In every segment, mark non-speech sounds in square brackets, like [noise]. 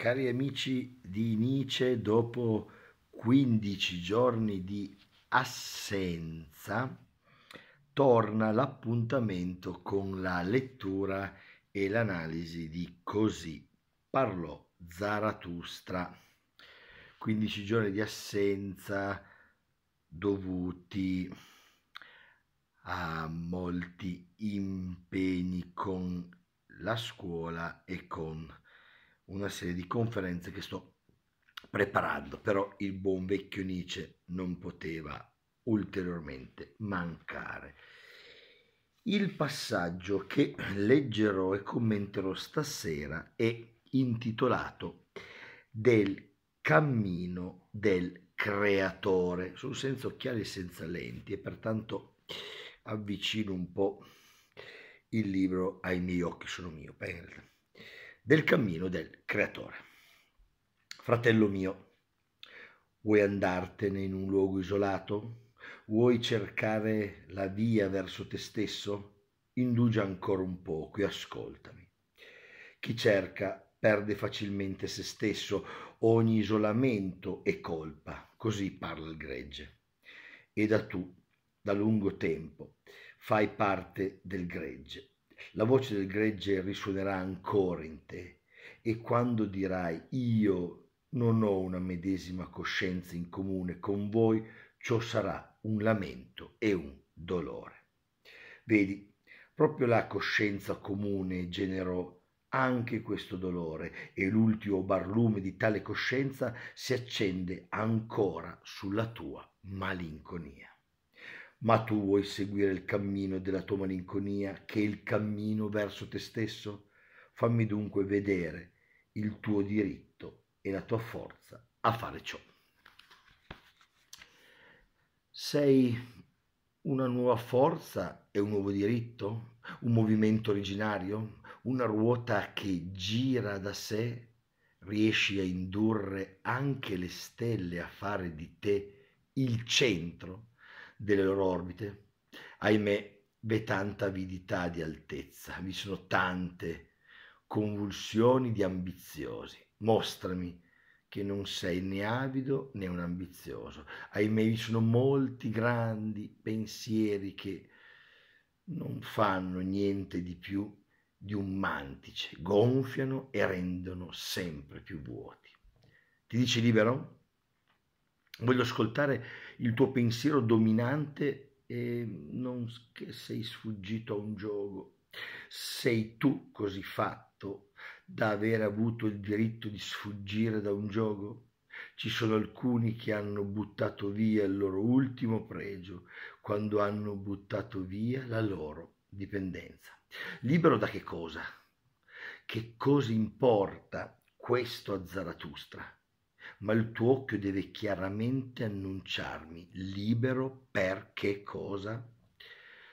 Cari amici di Nice, dopo 15 giorni di assenza, torna l'appuntamento con la lettura e l'analisi di Così parlò Zaratustra. 15 giorni di assenza dovuti a molti impegni con la scuola e con la una serie di conferenze che sto preparando, però il buon vecchio Nietzsche non poteva ulteriormente mancare. Il passaggio che leggerò e commenterò stasera è intitolato Del cammino del creatore. Sono senza occhiali e senza lenti e pertanto avvicino un po' il libro ai miei occhi, sono mio, per del cammino del Creatore. Fratello mio, vuoi andartene in un luogo isolato? Vuoi cercare la via verso te stesso? Indugia ancora un poco e ascoltami. Chi cerca perde facilmente se stesso, ogni isolamento è colpa, così parla il gregge. E da tu, da lungo tempo, fai parte del gregge la voce del gregge risuonerà ancora in te e quando dirai io non ho una medesima coscienza in comune con voi, ciò sarà un lamento e un dolore. Vedi, proprio la coscienza comune generò anche questo dolore e l'ultimo barlume di tale coscienza si accende ancora sulla tua malinconia. Ma tu vuoi seguire il cammino della tua malinconia, che è il cammino verso te stesso? Fammi dunque vedere il tuo diritto e la tua forza a fare ciò. Sei una nuova forza e un nuovo diritto? Un movimento originario? Una ruota che gira da sé? Riesci a indurre anche le stelle a fare di te il centro delle loro orbite. Ahimè, v'è tanta avidità di altezza, vi sono tante convulsioni di ambiziosi. Mostrami che non sei né avido né un ambizioso. Ahimè, vi sono molti grandi pensieri che non fanno niente di più di un mantice, gonfiano e rendono sempre più vuoti. Ti dici libero? Voglio ascoltare il tuo pensiero dominante e non che sei sfuggito a un gioco. Sei tu così fatto da aver avuto il diritto di sfuggire da un gioco? Ci sono alcuni che hanno buttato via il loro ultimo pregio quando hanno buttato via la loro dipendenza. Libero da che cosa? Che cosa importa questo a Zaratustra? ma il tuo occhio deve chiaramente annunciarmi libero per che cosa?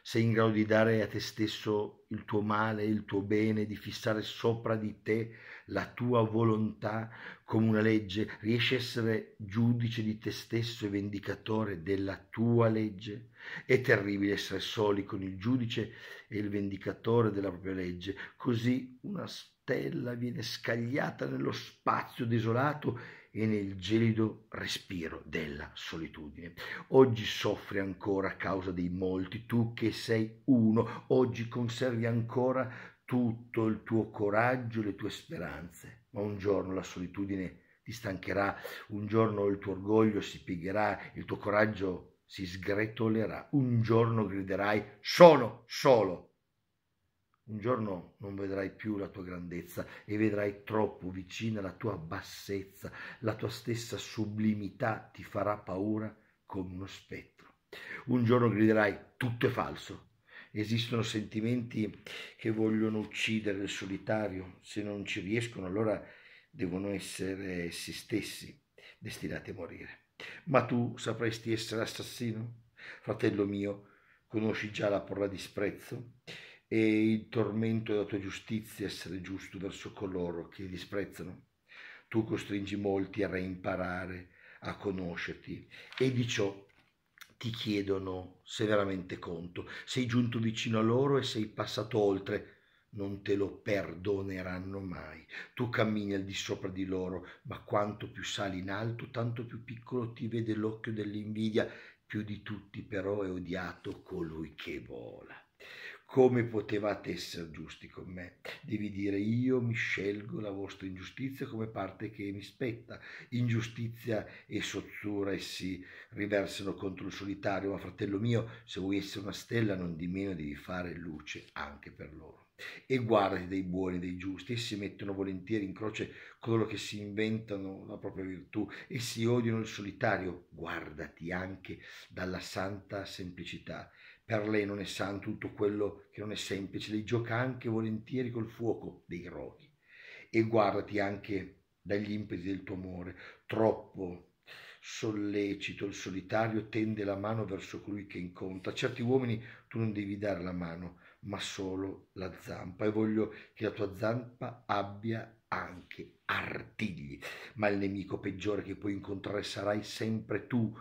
Sei in grado di dare a te stesso il tuo male, il tuo bene, di fissare sopra di te la tua volontà come una legge? Riesci a essere giudice di te stesso e vendicatore della tua legge? È terribile essere soli con il giudice e il vendicatore della propria legge. Così una stella viene scagliata nello spazio desolato e nel gelido respiro della solitudine. Oggi soffri ancora a causa dei molti, tu che sei uno, oggi conservi ancora tutto il tuo coraggio e le tue speranze, ma un giorno la solitudine ti stancherà, un giorno il tuo orgoglio si piegherà, il tuo coraggio si sgretolerà, un giorno griderai sono solo un giorno non vedrai più la tua grandezza e vedrai troppo vicina la tua bassezza, la tua stessa sublimità ti farà paura come uno spettro. Un giorno griderai tutto è falso. Esistono sentimenti che vogliono uccidere il solitario, se non ci riescono allora devono essere essi stessi destinati a morire. Ma tu sapresti essere assassino? Fratello mio, conosci già la porra di sprezzo? e il tormento della tua giustizia essere giusto verso coloro che disprezzano. Tu costringi molti a reimparare a conoscerti e di ciò ti chiedono severamente conto. Sei giunto vicino a loro e sei passato oltre. Non te lo perdoneranno mai. Tu cammini al di sopra di loro, ma quanto più sali in alto, tanto più piccolo ti vede l'occhio dell'invidia. Più di tutti però è odiato colui che vola. Come potevate essere giusti con me? Devi dire io mi scelgo la vostra ingiustizia come parte che mi spetta. Ingiustizia e sozzura essi riversano contro il solitario, ma fratello mio, se vuoi essere una stella non di meno devi fare luce anche per loro e guardati dei buoni e dei giusti, essi mettono volentieri in croce coloro che si inventano la propria virtù, e si odiano il solitario, guardati anche dalla santa semplicità per lei non è santo tutto quello che non è semplice, lei gioca anche volentieri col fuoco dei roghi. E guardati anche dagli impeti del tuo amore, troppo sollecito, il solitario tende la mano verso colui che incontra. A certi uomini tu non devi dare la mano, ma solo la zampa. E voglio che la tua zampa abbia anche artigli. Ma il nemico peggiore che puoi incontrare sarai sempre tu,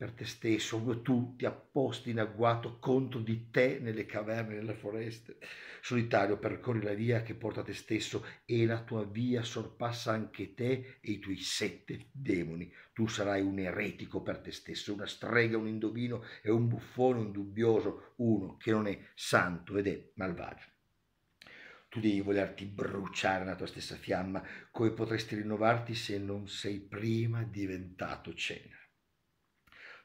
per te stesso, come tu ti apposti in agguato contro di te nelle caverne, nelle foreste. Solitario percorri la via che porta a te stesso e la tua via sorpassa anche te e i tuoi sette demoni. Tu sarai un eretico per te stesso, una strega, un indovino e un buffone, un dubbioso, uno che non è santo ed è malvagio tu devi volerti bruciare nella tua stessa fiamma, come potresti rinnovarti se non sei prima diventato cenere.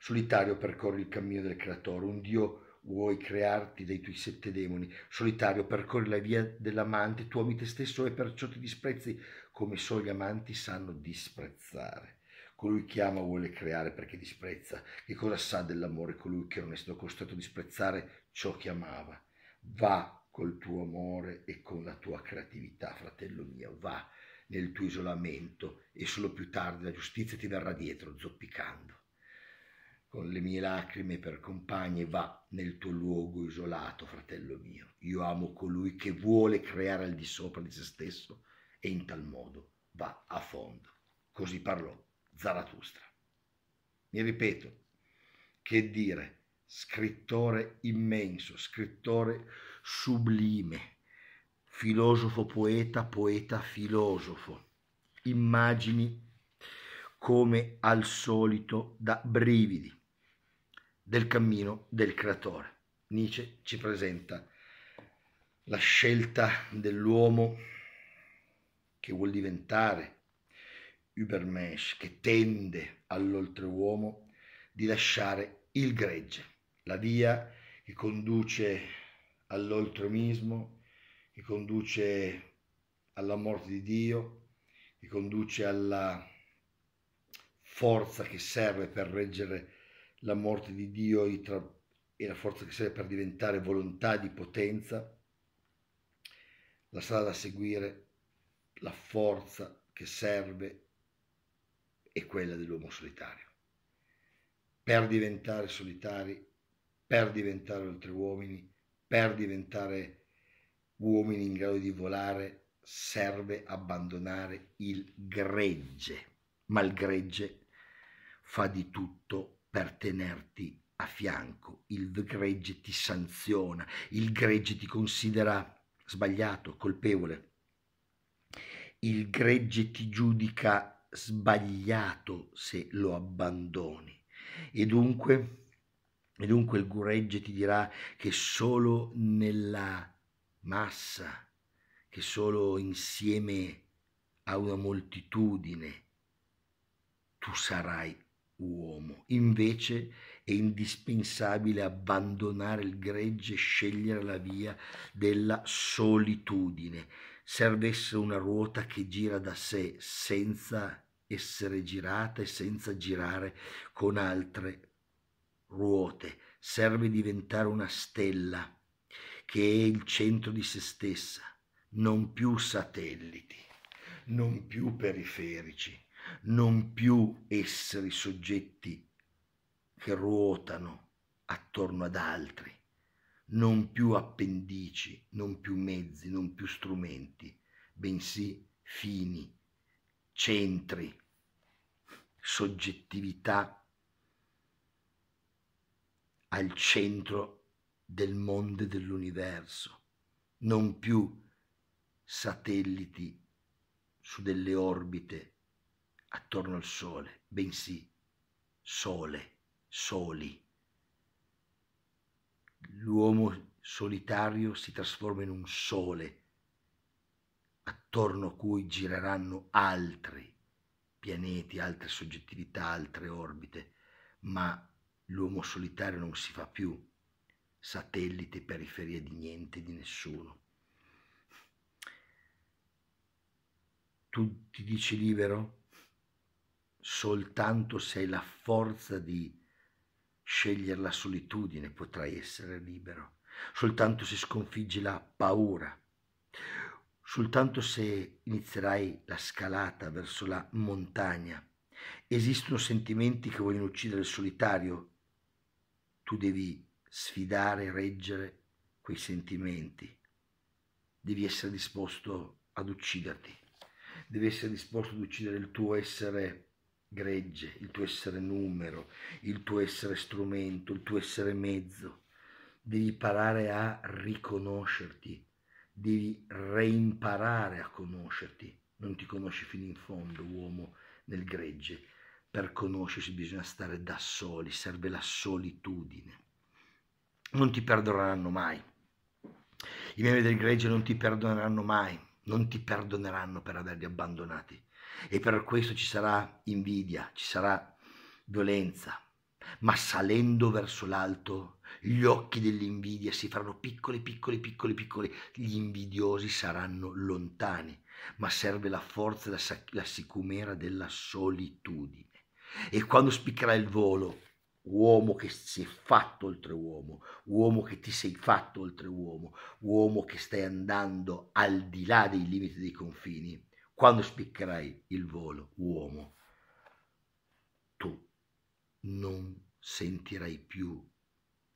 Solitario percorri il cammino del creatore, un Dio vuoi crearti dai tuoi sette demoni. Solitario percorri la via dell'amante, tu ami te stesso e perciò ti disprezzi come so gli amanti sanno disprezzare. Colui che ama vuole creare perché disprezza. Che cosa sa dell'amore colui che non è stato costretto a disprezzare ciò che amava? Va col tuo amore e con la tua creatività, fratello mio, va nel tuo isolamento e solo più tardi la giustizia ti verrà dietro zoppicando con le mie lacrime per compagne, va nel tuo luogo isolato, fratello mio. Io amo colui che vuole creare al di sopra di se stesso e in tal modo va a fondo. Così parlò Zarathustra. Mi ripeto, che dire, scrittore immenso, scrittore sublime, filosofo poeta, poeta filosofo, immagini come al solito da brividi del cammino del creatore. Nietzsche ci presenta la scelta dell'uomo che vuol diventare Übermensch, che tende all'oltreuomo, di lasciare il gregge, la via che conduce all'oltremismo, che conduce alla morte di Dio, che conduce alla forza che serve per reggere la la morte di Dio e la forza che serve per diventare volontà di potenza, la strada da seguire, la forza che serve è quella dell'uomo solitario. Per diventare solitari, per diventare oltre uomini, per diventare uomini in grado di volare, serve abbandonare il gregge, ma il gregge fa di tutto per tenerti a fianco, il gregge ti sanziona, il gregge ti considera sbagliato, colpevole, il gregge ti giudica sbagliato se lo abbandoni e dunque, e dunque il gregge ti dirà che solo nella massa, che solo insieme a una moltitudine tu sarai uomo. Invece è indispensabile abbandonare il gregge e scegliere la via della solitudine. Serve essere una ruota che gira da sé senza essere girata e senza girare con altre ruote. Serve diventare una stella che è il centro di se stessa, non più satelliti, non più periferici non più esseri soggetti che ruotano attorno ad altri, non più appendici, non più mezzi, non più strumenti, bensì fini, centri, soggettività al centro del mondo e dell'universo, non più satelliti su delle orbite attorno al sole, bensì sole, soli. L'uomo solitario si trasforma in un sole attorno a cui gireranno altri pianeti, altre soggettività, altre orbite, ma l'uomo solitario non si fa più satellite, periferia di niente, di nessuno. Tu ti dici libero? soltanto se hai la forza di scegliere la solitudine potrai essere libero, soltanto se sconfiggi la paura, soltanto se inizierai la scalata verso la montagna. Esistono sentimenti che vogliono uccidere il solitario, tu devi sfidare, reggere quei sentimenti, devi essere disposto ad ucciderti, devi essere disposto ad uccidere il tuo essere gregge, il tuo essere numero, il tuo essere strumento, il tuo essere mezzo. Devi imparare a riconoscerti, devi reimparare a conoscerti. Non ti conosci fino in fondo, uomo, nel gregge. Per conoscersi bisogna stare da soli, serve la solitudine. Non ti perdoneranno mai. I membri del gregge non ti perdoneranno mai, non ti perdoneranno per averli abbandonati e per questo ci sarà invidia, ci sarà violenza, ma salendo verso l'alto gli occhi dell'invidia si faranno piccoli, piccoli, piccoli, piccoli, gli invidiosi saranno lontani, ma serve la forza e la, la sicumera della solitudine. E quando spiccherà il volo, uomo che si è fatto oltre uomo, uomo che ti sei fatto oltre uomo, uomo che stai andando al di là dei limiti dei confini, quando spiccherai il volo, uomo, tu non sentirai più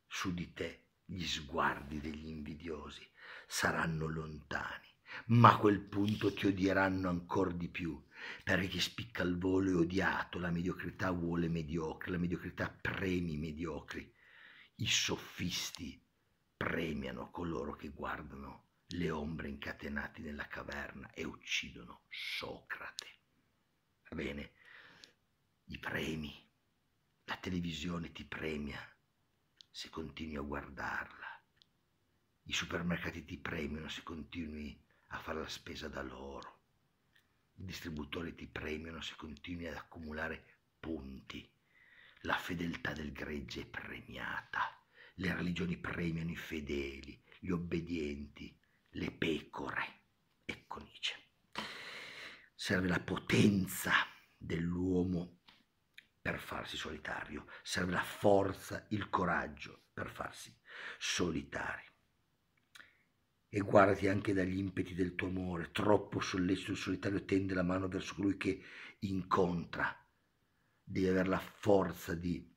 su di te gli sguardi degli invidiosi, saranno lontani, ma a quel punto ti odieranno ancora di più, perché chi spicca il volo è odiato, la mediocrità vuole mediocre, la mediocrità premi mediocri, i sofisti premiano coloro che guardano le ombre incatenate nella caverna e uccidono Socrate. Va bene, i premi, la televisione ti premia se continui a guardarla, i supermercati ti premiano se continui a fare la spesa da loro, i distributori ti premiano se continui ad accumulare punti, la fedeltà del gregge è premiata, le religioni premiano i fedeli, gli obbedienti, le pecore e conice. Serve la potenza dell'uomo per farsi solitario, serve la forza, il coraggio per farsi solitari. E guardati anche dagli impeti del tuo amore, troppo sollecito il solitario tende la mano verso colui che incontra. Devi avere la forza di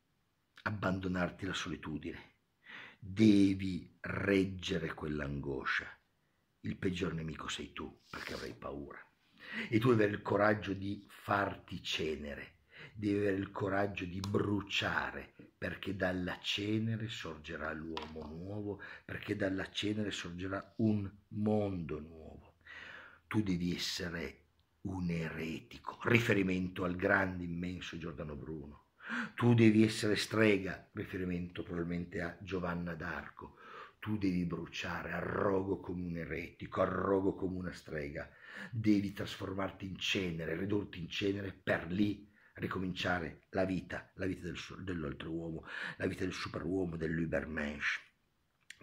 abbandonarti la solitudine, devi reggere quell'angoscia, il peggior nemico sei tu, perché avrai paura. E tu devi avere il coraggio di farti cenere, devi avere il coraggio di bruciare, perché dalla cenere sorgerà l'uomo nuovo, perché dalla cenere sorgerà un mondo nuovo. Tu devi essere un eretico, riferimento al grande, immenso Giordano Bruno. Tu devi essere strega, riferimento probabilmente a Giovanna d'Arco tu devi bruciare, arrogo come un eretico, arrogo come una strega, devi trasformarti in cenere, ridurti in cenere per lì ricominciare la vita, la vita del, dell'altro uomo, la vita del superuomo, dell'ubermensch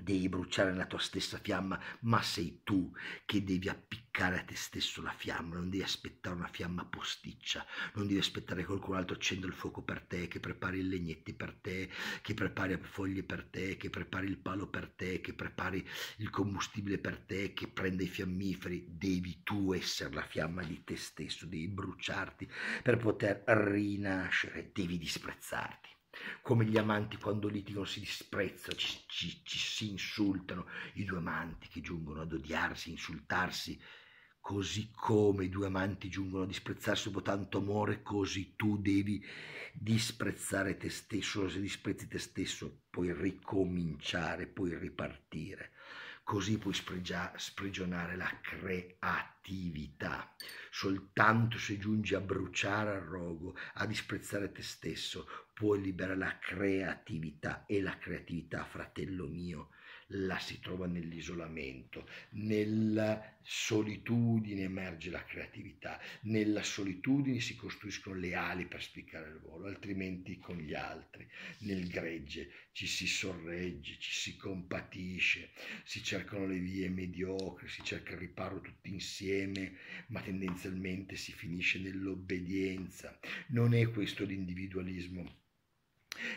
devi bruciare la tua stessa fiamma, ma sei tu che devi appiccare a te stesso la fiamma, non devi aspettare una fiamma posticcia, non devi aspettare che qualcun altro accenda il fuoco per te, che prepari i legnetti per te, che prepari le foglie per te, che prepari il palo per te, che prepari il combustibile per te, che prenda i fiammiferi, devi tu essere la fiamma di te stesso, devi bruciarti per poter rinascere, devi disprezzarti. Come gli amanti quando litigano si disprezzano, ci, ci, ci, si insultano, i due amanti che giungono ad odiarsi, insultarsi, così come i due amanti giungono a disprezzarsi dopo tanto amore, così tu devi disprezzare te stesso, se disprezzi te stesso puoi ricominciare, puoi ripartire così puoi spregia, sprigionare la creatività. Soltanto se giungi a bruciare al rogo, a disprezzare te stesso, puoi liberare la creatività e la creatività, fratello mio, la si trova nell'isolamento, nella solitudine emerge la creatività, nella solitudine si costruiscono le ali per spiccare il volo, altrimenti con gli altri, nel gregge ci si sorregge, ci si compatisce, si cercano le vie mediocre, si cerca il riparo tutti insieme, ma tendenzialmente si finisce nell'obbedienza. Non è questo l'individualismo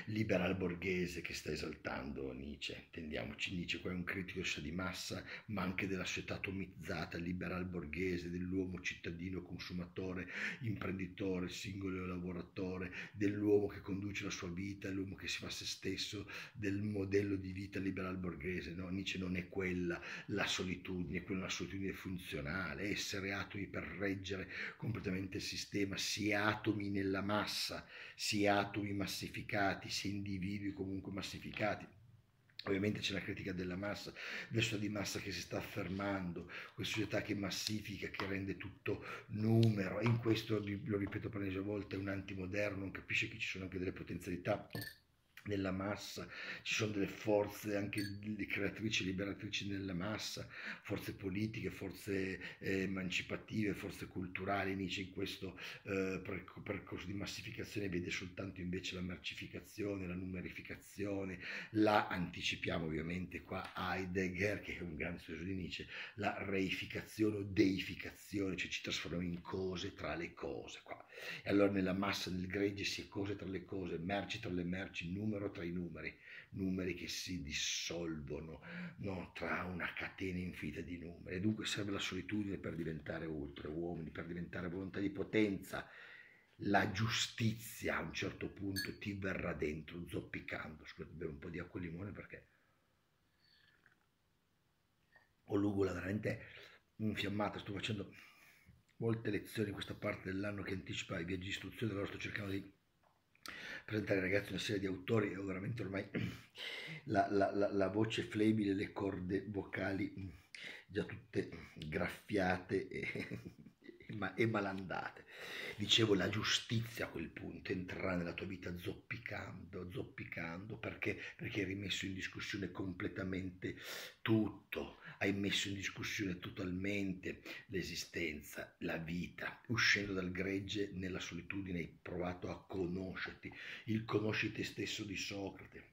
liberal borghese che sta esaltando Nietzsche. Intendiamoci, Nietzsche qua è un critico di massa, ma anche della società atomizzata, liberal borghese, dell'uomo cittadino, consumatore, imprenditore, singolo lavoratore, dell'uomo che conduce la sua vita, dell'uomo che si fa se stesso, del modello di vita liberal borghese. No? Nietzsche non è quella la solitudine, è quella la solitudine funzionale, essere atomi per reggere completamente il sistema, si atomi nella massa, si atomi massificati stati, se individui comunque massificati. Ovviamente c'è la critica della massa, del di massa che si sta affermando, questa società che massifica, che rende tutto numero, e in questo, lo ripeto per l'ennesima volta, è un antimoderno, non capisce che ci sono anche delle potenzialità nella massa, ci sono delle forze anche creatrici, liberatrici nella massa, forze politiche, forze eh, emancipative, forze culturali, Nietzsche in questo eh, percorso di massificazione vede soltanto invece la mercificazione, la numerificazione, la anticipiamo ovviamente qua Heidegger che è un grande studioso di Nietzsche, la reificazione o deificazione, cioè ci trasformiamo in cose tra le cose qua. E allora nella massa, nel gregge si è cose tra le cose, merci tra le merci, numeri numero tra i numeri, numeri che si dissolvono no? tra una catena infinita di numeri. Dunque serve la solitudine per diventare oltre uomini, per diventare volontà di potenza. La giustizia a un certo punto ti verrà dentro zoppicando. Scusate, bevo un po' di acqua e limone perché ho l'ugola veramente infiammata, sto facendo molte lezioni in questa parte dell'anno che anticipa i viaggi di istruzione, allora sto cercando di presentare ragazzi una serie di autori, ho veramente ormai [clears throat] la, la, la, la voce flebile, le corde vocali mm, già tutte graffiate e, [laughs] e, malandate. Dicevo la giustizia a quel punto entrerà nella tua vita zoppicando, zoppicando, perché? Perché hai rimesso in discussione completamente tutto hai messo in discussione totalmente l'esistenza, la vita, uscendo dal gregge nella solitudine hai provato a conoscerti, il conosci te stesso di Socrate,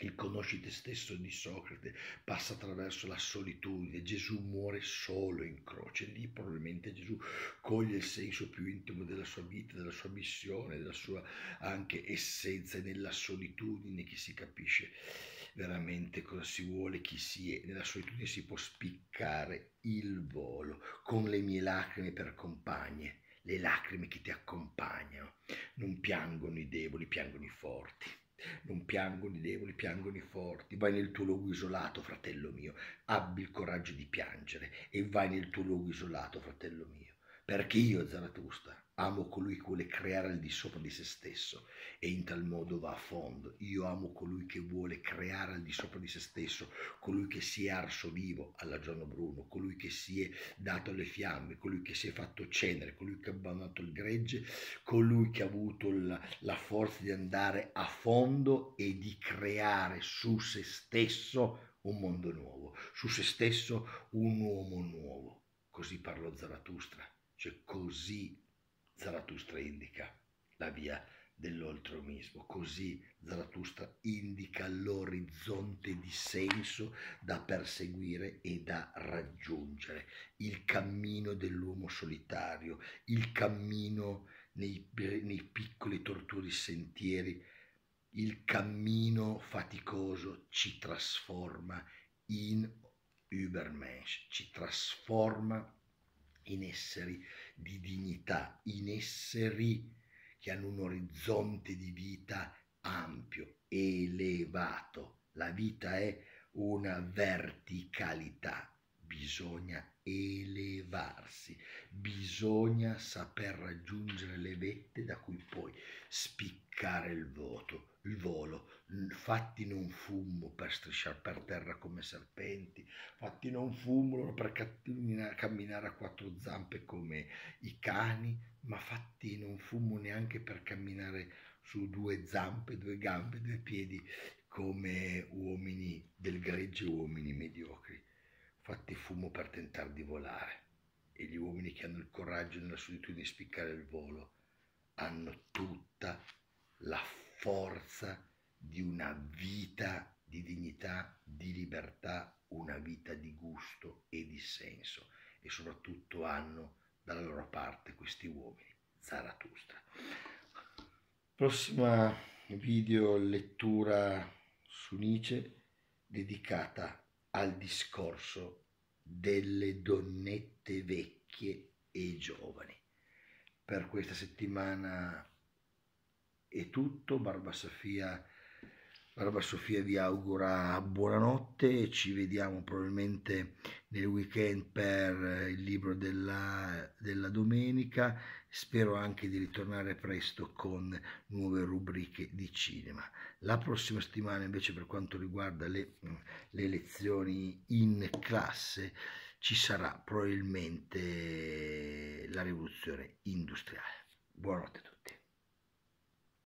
il conosci te stesso di Socrate passa attraverso la solitudine, Gesù muore solo in croce, lì probabilmente Gesù coglie il senso più intimo della sua vita, della sua missione, della sua anche essenza, nella solitudine che si capisce veramente cosa si vuole, chi si è, nella solitudine si può spiccare il volo con le mie lacrime per compagne, le lacrime che ti accompagnano. Non piangono i deboli, piangono i forti. Non piangono i deboli, piangono i forti. Vai nel tuo luogo isolato, fratello mio. Abbi il coraggio di piangere e vai nel tuo luogo isolato, fratello mio. Perché io, Zaratustra, Amo colui che vuole creare al di sopra di se stesso e in tal modo va a fondo. Io amo colui che vuole creare al di sopra di se stesso, colui che si è arso vivo alla Giorno Bruno, colui che si è dato alle fiamme, colui che si è fatto cenere, colui che ha abbandonato il gregge, colui che ha avuto la, la forza di andare a fondo e di creare su se stesso un mondo nuovo, su se stesso un uomo nuovo. Così parlò Zaratustra, cioè così Zarathustra indica la via dell'oltromismo, così Zarathustra indica l'orizzonte di senso da perseguire e da raggiungere, il cammino dell'uomo solitario, il cammino nei, nei piccoli torturi sentieri, il cammino faticoso ci trasforma in Übermensch, ci trasforma in esseri di dignità in esseri che hanno un orizzonte di vita ampio, elevato. La vita è una verticalità, bisogna elevarsi, bisogna saper raggiungere le vette da cui poi spiccare il voto, il volo, fatti non fummo per strisciar per terra come serpenti, fatti non fummo per camminare a quattro zampe come i cani, ma fatti non fummo neanche per camminare su due zampe, due gambe, due piedi come uomini del greggio, uomini mediocri fatti fumo per tentare di volare, e gli uomini che hanno il coraggio nella solitudine di spiccare il volo hanno tutta la forza di una vita di dignità, di libertà, una vita di gusto e di senso e soprattutto hanno dalla loro parte questi uomini, Zarathustra. Prossima video lettura su Nietzsche dedicata al discorso delle donnette vecchie e giovani. Per questa settimana è tutto, Barba Sofia, Barba Sofia vi augura buonanotte, ci vediamo probabilmente nel weekend per il libro della, della domenica Spero anche di ritornare presto con nuove rubriche di cinema. La prossima settimana invece per quanto riguarda le, le lezioni in classe ci sarà probabilmente la rivoluzione industriale. Buonanotte a tutti.